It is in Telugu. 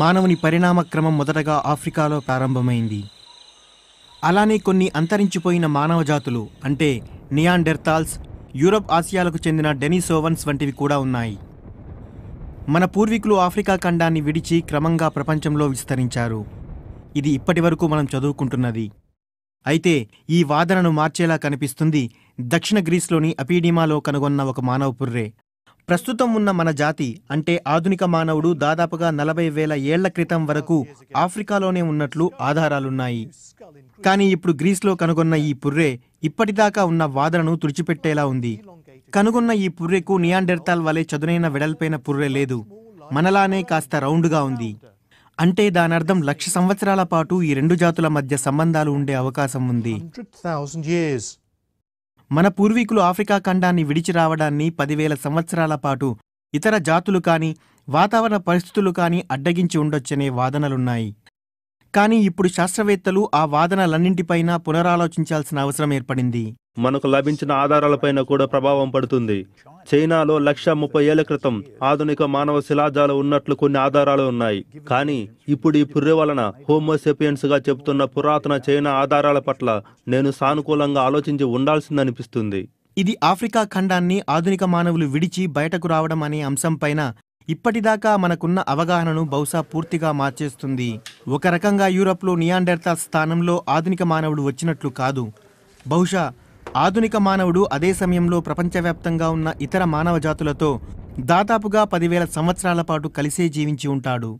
మానవుని పరిణామ క్రమం మొదటగా ఆఫ్రికాలో ప్రారంభమైంది అలానే కొన్ని అంతరించిపోయిన మానవ జాతులు అంటే నియాండెర్తాల్స్ యూరప్ ఆసియాలకు చెందిన డెనిసోవన్స్ వంటివి కూడా ఉన్నాయి మన పూర్వీకులు ఆఫ్రికా ఖండాన్ని విడిచి క్రమంగా ప్రపంచంలో విస్తరించారు ఇది ఇప్పటి వరకు మనం చదువుకుంటున్నది అయితే ఈ వాదనను మార్చేలా కనిపిస్తుంది దక్షిణ గ్రీస్లోని అపీడిమాలో కనుగొన్న ఒక మానవ పుర్రే ప్రస్తుతం ఉన్న మన జాతి అంటే ఆధునిక మానవుడు దాదాపుగా నలభై వేల ఏళ్ల క్రితం వరకు ఆఫ్రికాలోనే ఉన్నట్లు ఆధారాలున్నాయి కానీ ఇప్పుడు గ్రీస్లో కనుగొన్న ఈ పుర్రే ఇప్పటిదాకా ఉన్న వాదనను తుడిచిపెట్టేలా ఉంది కనుగొన్న ఈ పుర్రెకు నియాండెర్తాల్ వలె చదునైన వెడల్పైన పుర్రె లేదు మనలానే కాస్త రౌండ్గా ఉంది అంటే దానర్థం లక్ష సంవత్సరాల పాటు ఈ రెండు జాతుల మధ్య సంబంధాలు ఉండే అవకాశం ఉంది మన పూర్వీకులు ఆఫ్రికా ఖండాన్ని విడిచి రావడాన్ని పదివేల సంవత్సరాల పాటు ఇతర జాతులు కానీ వాతావరణ పరిస్థితులు కానీ అడ్డగించి ఉండొచ్చనే వాదనలున్నాయి కానీ ఇప్పుడు శాస్త్రవేత్తలు ఆ వాదనలన్నింటిపైన పునరాలోచించాల్సిన అవసరం ఏర్పడింది మనకు లభించిన ఆధారాలపైన కూడా ప్రభావం పడుతుంది చైనాలో లక్ష ముప్పై ఏళ్ల క్రితం ఆధునిక మానవ శిలాజాలు ఉన్నట్లు కొన్ని ఆధారాలు ఉన్నాయి కానీ ఇప్పుడు ఈ పుర్రె వలన హోమోసెపియన్స్ గా చెబుతున్న పురాతన చైనా ఆధారాల పట్ల నేను సానుకూలంగా ఆలోచించి ఉండాల్సిందనిపిస్తుంది ఇది ఆఫ్రికా ఖండాన్ని ఆధునిక మానవులు విడిచి బయటకు రావడం అనే అంశంపైన ఇప్పటిదాకా మనకున్న అవగాహనను బహుశా పూర్తిగా మార్చేస్తుంది ఒక రకంగా యూరప్లో నియాండెర్తా స్థానంలో ఆధునిక మానవుడు వచ్చినట్లు కాదు బహుశా ఆధునిక మానవుడు అదే సమయంలో ప్రపంచవ్యాప్తంగా ఉన్న ఇతర మానవ జాతులతో దాదాపుగా పదివేల సంవత్సరాల పాటు కలిసే జీవించి ఉంటాడు